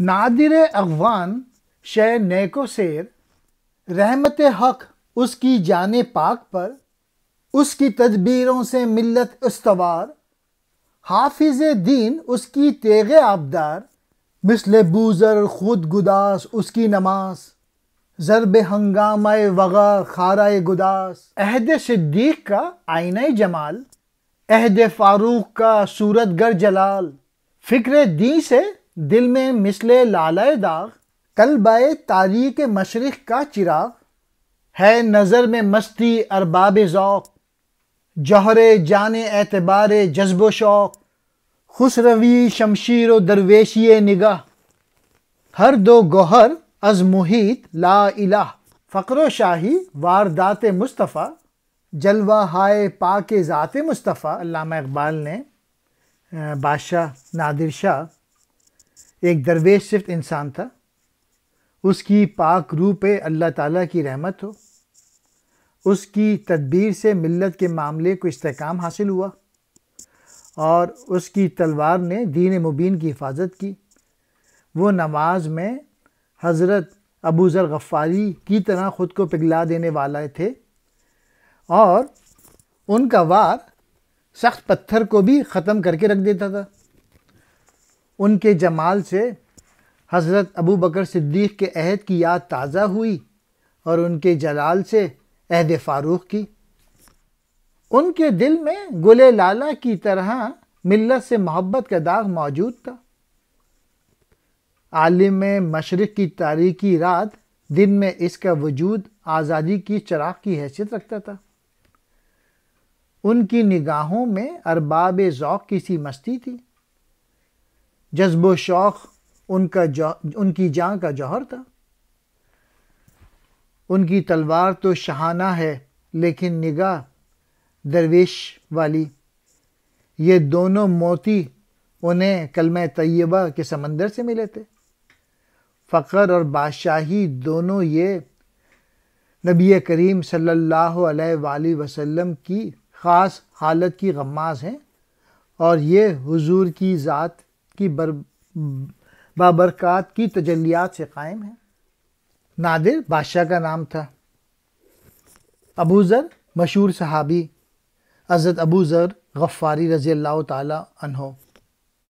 नादिर अफवान शह नेको शेर रहमत हक उसकी जान पाक पर उसकी तदबीरों से मिलत उसवार हाफिज दीन उसकी तेग आबदार मिसल बूजर खुद गुदास उसकी नमाज ज़रब हंगाम वगा खारा गुदास अहद सिद्दीक का आईना जमाल अहद फ़ारूक का सूरत गर जलाल फ़िक्र दी से दिल में मिसले लालय दाग कल बाए तारीख मशरक़ का चिराग है नज़र में मस्ती अरबाब ओक़ जहर जान एतबार जज्ब शौक़ खुसरवी शमशीर व दरवेशिय निगाह हर दो गोहर अज मुहित ला इलाह फ़क्र शाही वारदात मुस्तफ़ा जलवा हाय पाके ज़ात मुस्तफ़ा अल्लामा इकबाल ने बादशाह नादिर शाह एक दरवेश सिफ्त इंसान था उसकी पाक रूप पे अल्लाह ताला की रहमत हो उसकी तदबीर से मिल्लत के मामले को इस्तेकाम हासिल हुआ और उसकी तलवार ने दीन मुबीन की हिफाजत की वो नमाज में हज़रत अबू ज़र गफ़ारी की तरह ख़ुद को पिघला देने वाले थे और उनका वार सख्त पत्थर को भी ख़त्म करके रख देता था उनके जमाल से हज़रत अबू बकर सिद्दीक़ के अहद की याद ताज़ा हुई और उनके जलाल से अहद फ़ारूक़ की उनके दिल में गुले लाला की तरह मिल्लत से मोहब्बत का दाग मौजूद था आलिम मशरक़ की तारीखी रात दिन में इसका वजूद आज़ादी की चराग की हैसियत रखता था उनकी निगाहों में अरबाब ओक़ की सी मस्ती थी जज्बो शौक़ उनका उनकी जान का जौहर था उनकी तलवार तो शहाना है लेकिन निगाह दरवेश वाली ये दोनों मोती उन्हें कलम तय्यबा के समंदर से मिले थे फ़कर और बादशाही दोनों ये नबी करीम सल्लल्लाहु अलैहि वसल्लम की ख़ास हालत की गमाज हैं और ये हुजूर की ज़ात की बर बाबरकत की तजलियात से कायम है नादिर बादशाह का नाम था अबू ज़र मशहूर सहाबी हज़रत अबू ज़र गफ़ारी रज़ी अल्लाह तहो